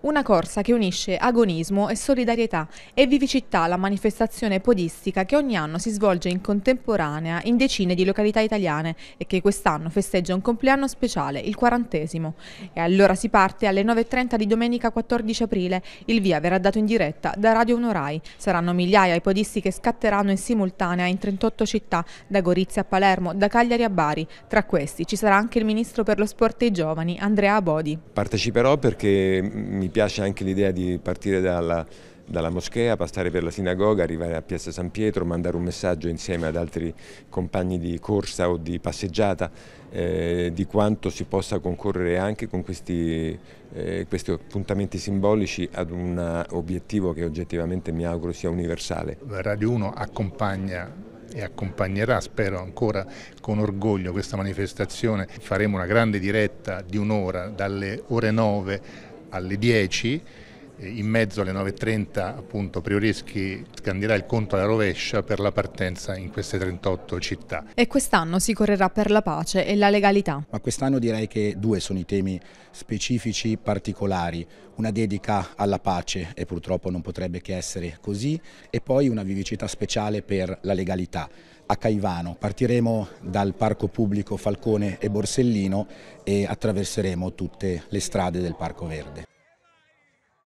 Una corsa che unisce agonismo e solidarietà e vivicità la manifestazione podistica che ogni anno si svolge in contemporanea in decine di località italiane e che quest'anno festeggia un compleanno speciale, il quarantesimo. E allora si parte alle 9.30 di domenica 14 aprile. Il via verrà dato in diretta da Radio 1 Saranno migliaia i podisti che scatteranno in simultanea in 38 città, da Gorizia a Palermo, da Cagliari a Bari. Tra questi ci sarà anche il ministro per lo sport e i giovani, Andrea Abodi. Parteciperò perché mi mi piace anche l'idea di partire dalla, dalla moschea, passare per la sinagoga, arrivare a Piazza San Pietro, mandare un messaggio insieme ad altri compagni di corsa o di passeggiata eh, di quanto si possa concorrere anche con questi, eh, questi, appuntamenti simbolici ad un obiettivo che oggettivamente mi auguro sia universale. Radio 1 accompagna e accompagnerà, spero ancora con orgoglio, questa manifestazione. Faremo una grande diretta di un'ora dalle ore 9 alle 10 eh, in mezzo alle 9.30 appunto Prioreschi scandirà il conto alla rovescia per la partenza in queste 38 città. E quest'anno si correrà per la pace e la legalità? Ma quest'anno direi che due sono i temi specifici particolari, una dedica alla pace e purtroppo non potrebbe che essere così e poi una vivicità speciale per la legalità a Caivano. Partiremo dal parco pubblico Falcone e Borsellino e attraverseremo tutte le strade del Parco Verde.